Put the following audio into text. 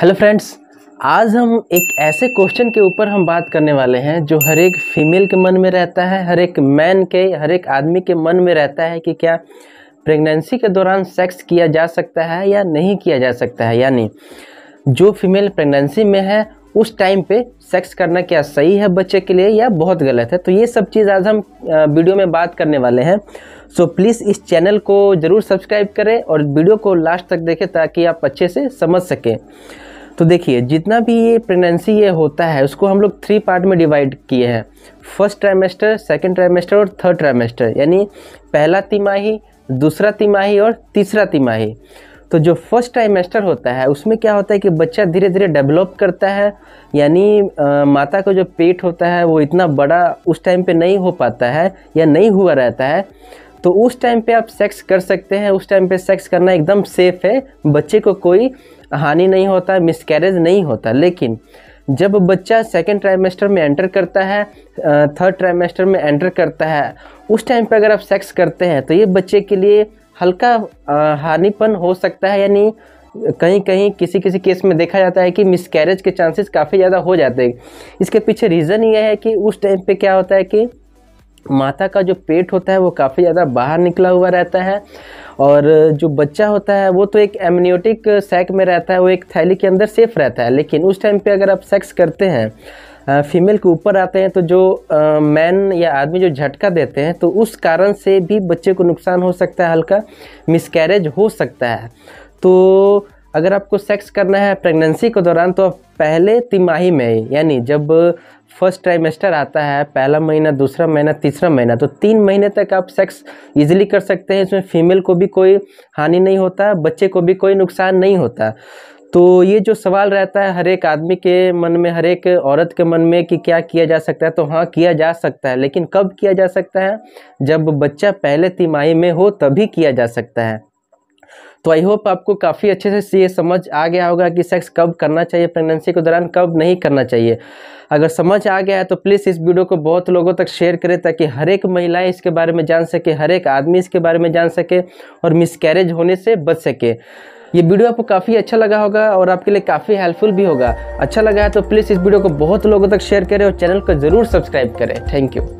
hello friends आज हम एक ऐसे क्वेश्चन के ऊपर हम बात करने वाले हैं जो हर एक फीमेल के मन में रहता है हर एक मैन के हर एक आदमी के मन में रहता है कि क्या प्रेगनेंसी के दौरान सेक्स किया जा सकता है या नहीं किया जा सकता है यानी जो फीमेल प्रेगनेंसी में है उस टाइम पे सेक्स करना क्या सही है बच्चे के लिए या बहुत गलत है तो ये सब चीज़ आज हम वीडियो में बात करने वाले हैं सो so, प्लीज़ इस चैनल को ज़रूर सब्सक्राइब करें और वीडियो को लास्ट तक देखें ताकि आप अच्छे से समझ सकें तो देखिए जितना भी ये प्रेगनेंसी ये होता है उसको हम लोग थ्री पार्ट में डिवाइड किए हैं फर्स्ट ट्राइमेस्टर सेकेंड ट्राइमेस्टर और थर्ड ट्राइमेस्टर यानी पहला तिमाही दूसरा तिमाही और तीसरा तिमाही तो जो फर्स्ट ट्राइमेस्टर होता है उसमें क्या होता है कि बच्चा धीरे धीरे डेवलप करता है यानी आ, माता का जो पेट होता है वो इतना बड़ा उस टाइम पे नहीं हो पाता है या नहीं हुआ रहता है तो उस टाइम पे आप सेक्स कर सकते हैं उस टाइम पे सेक्स करना एकदम सेफ़ है बच्चे को कोई हानि नहीं होता मिसकैरेज नहीं होता लेकिन जब बच्चा सेकेंड ट्राइमेस्टर में एंटर करता है थर्ड ट्राइमेस्टर में एंटर करता है उस टाइम पर अगर आप सेक्स करते हैं तो ये बच्चे के लिए हल्का हानिपन हो सकता है यानी कहीं कहीं किसी किसी केस में देखा जाता है कि मिसकैरेज के चांसेस काफ़ी ज़्यादा हो जाते हैं इसके पीछे रीज़न ये है कि उस टाइम पे क्या होता है कि माता का जो पेट होता है वो काफ़ी ज़्यादा बाहर निकला हुआ रहता है और जो बच्चा होता है वो तो एक एमनियोटिक सैक में रहता है वो एक थैली के अंदर सेफ रहता है लेकिन उस टाइम पे अगर आप सेक्स करते हैं फीमेल के ऊपर आते हैं तो जो मैन या आदमी जो झटका देते हैं तो उस कारण से भी बच्चे को नुकसान हो सकता है हल्का मिसकैरेज हो सकता है तो अगर आपको सेक्स करना है प्रेगनेंसी के दौरान तो पहले तिमाही में यानी जब फर्स्ट ट्राइमेस्टर आता है पहला महीना दूसरा महीना तीसरा महीना तो तीन महीने तक आप सेक्स इजीली कर सकते हैं इसमें फीमेल को भी कोई हानि नहीं होता बच्चे को भी कोई नुकसान नहीं होता तो ये जो सवाल रहता है हर एक आदमी के मन में हर एक औरत के मन में कि क्या किया जा सकता है तो हाँ किया जा सकता है लेकिन कब किया जा सकता है जब बच्चा पहले तिमाही में हो तभी किया जा सकता है तो आई होप आपको काफ़ी अच्छे से ये समझ आ गया होगा कि सेक्स कब करना चाहिए प्रेगनेंसी के दौरान कब नहीं करना चाहिए अगर समझ आ गया है तो प्लीज़ इस वीडियो को बहुत लोगों तक शेयर करें ताकि हर एक महिलाएं इसके बारे में जान सके हर एक आदमी इसके बारे में जान सके और मिसकैरेज होने से बच सके ये वीडियो आपको काफ़ी अच्छा लगा होगा और आपके लिए काफ़ी हेल्पफुल भी होगा अच्छा लगा है तो प्लीज़ इस वीडियो को बहुत लोगों तक शेयर करें और चैनल को ज़रूर सब्सक्राइब करें थैंक यू